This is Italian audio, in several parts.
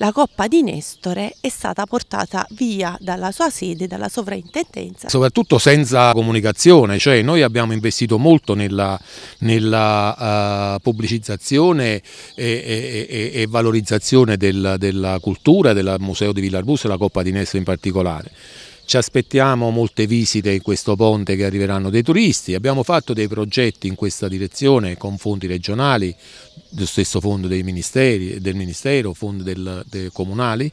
la Coppa di Nestore è stata portata via dalla sua sede, dalla sovrintendenza. Soprattutto senza comunicazione, cioè noi abbiamo investito molto nella, nella uh, pubblicizzazione e, e, e valorizzazione del, della cultura, del museo di Villa e la Coppa di Nestore in particolare ci aspettiamo molte visite in questo ponte che arriveranno dei turisti, abbiamo fatto dei progetti in questa direzione con fondi regionali, lo stesso fondo dei ministeri, del Ministero, fondi del, dei comunali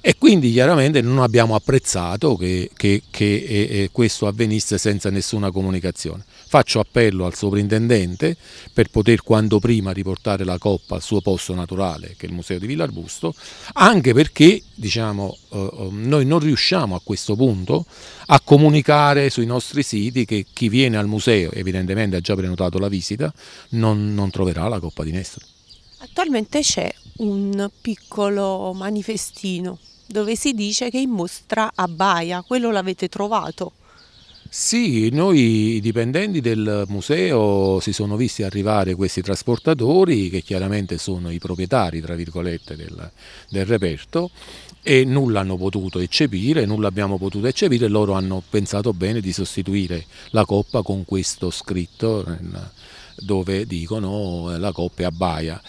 e quindi chiaramente non abbiamo apprezzato che, che, che e, eh, e eh, questo avvenisse senza nessuna comunicazione. Faccio appello al sovrintendente per poter quanto prima riportare la coppa al suo posto naturale che è il museo di Villa Arbusto, anche perché diciamo, eh, eh, noi non riusciamo a questo punto a comunicare sui nostri siti che chi viene al museo evidentemente ha già prenotato la visita non, non troverà la coppa di Nestor. Attualmente c'è un piccolo manifestino dove si dice che in mostra a Baia, quello l'avete trovato. Sì, noi i dipendenti del museo si sono visti arrivare questi trasportatori che chiaramente sono i proprietari, tra virgolette, del, del reperto e nulla hanno potuto eccepire, nulla abbiamo potuto eccepire, loro hanno pensato bene di sostituire la coppa con questo scritto eh, dove dicono eh, la coppa è a Baia.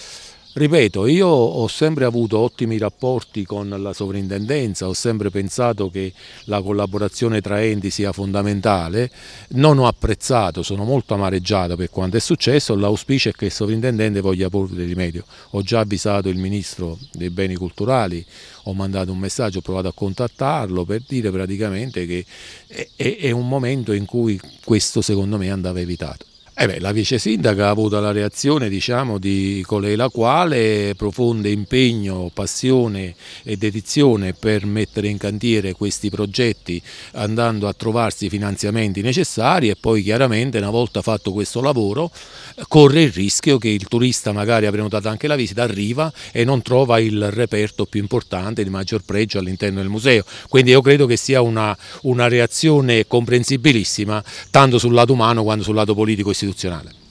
Ripeto, io ho sempre avuto ottimi rapporti con la sovrintendenza, ho sempre pensato che la collaborazione tra enti sia fondamentale, non ho apprezzato, sono molto amareggiato per quanto è successo, l'auspicio è che il sovrintendente voglia porre rimedio. Ho già avvisato il Ministro dei Beni Culturali, ho mandato un messaggio, ho provato a contattarlo per dire praticamente che è un momento in cui questo secondo me andava evitato. Eh beh, la vice sindaca ha avuto la reazione diciamo, di colei la quale profonde impegno, passione e dedizione per mettere in cantiere questi progetti andando a trovarsi i finanziamenti necessari e poi chiaramente una volta fatto questo lavoro corre il rischio che il turista magari ha prenotato anche la visita arriva e non trova il reperto più importante di maggior pregio all'interno del museo. Quindi io credo che sia una, una reazione comprensibilissima tanto sul lato umano quanto sul lato politico istituzionale istituzionale.